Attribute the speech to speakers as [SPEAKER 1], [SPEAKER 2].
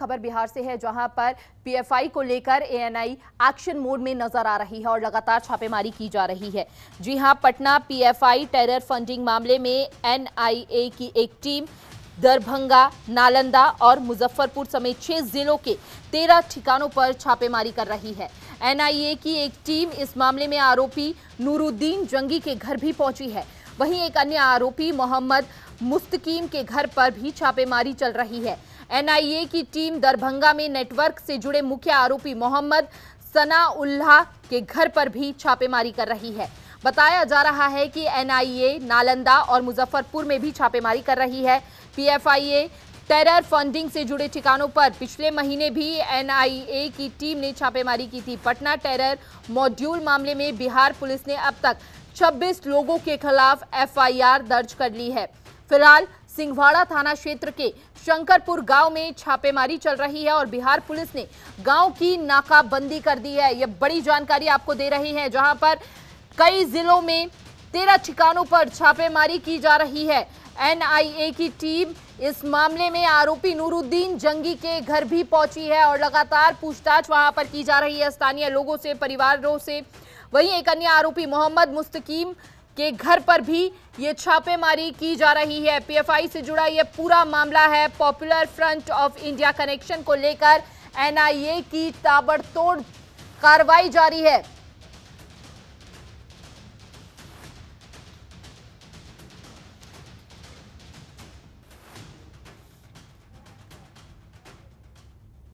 [SPEAKER 1] खबर बिहार से है जहां पर पीएफआई को लेकर एएनआई एक्शन मोड में नजर आ रही है और लगातार छापेमारी की जा रही है जी हां पटना पीएफआई टेरर फंडिंग मामले में एनआईए की एक टीम दरभंगा नालंदा और मुजफ्फरपुर समेत छह जिलों के तेरह ठिकानों पर छापेमारी कर रही है एनआईए की एक टीम इस मामले में आरोपी नूरुद्दीन जंगी के घर भी पहुंची है वहीं एक अन्य आरोपी मोहम्मद मुस्तकीम के घर पर भी छापेमारी चल रही है एनआईए की टीम दरभंगा में नेटवर्क से जुड़े मुख्य आरोपी मोहम्मद सनाउल्लाह के घर पर भी छापेमारी कर रही है बताया जा रहा है कि एनआईए नालंदा और मुजफ्फरपुर में भी छापेमारी कर रही है पीएफआईए टेरर फंडिंग से जुड़े ठिकानों पर पिछले महीने भी एनआईए की टीम ने छापेमारी की थी पटना टेरर मॉड्यूल मामले में बिहार पुलिस ने अब तक 26 लोगों के खिलाफ एफआईआर दर्ज कर ली है फिलहाल सिंहवाड़ा थाना क्षेत्र के शंकरपुर गांव में छापेमारी चल रही है और बिहार पुलिस ने गांव की नाकाबंदी कर दी है ये बड़ी जानकारी आपको दे रही है जहां पर कई जिलों में तेरह ठिकानों पर छापेमारी की जा रही है एनआईए की टीम इस मामले में आरोपी नूरुद्दीन जंगी के घर भी पहुंची है और लगातार पूछताछ वहां पर की जा रही है स्थानीय लोगों से परिवारों से वहीं एक अन्य आरोपी मोहम्मद मुस्तकीम के घर पर भी ये छापेमारी की जा रही है पीएफआई से जुड़ा ये पूरा मामला है पॉपुलर फ्रंट ऑफ इंडिया कनेक्शन को लेकर एनआईए की ताबड़तोड़ कार्रवाई जारी है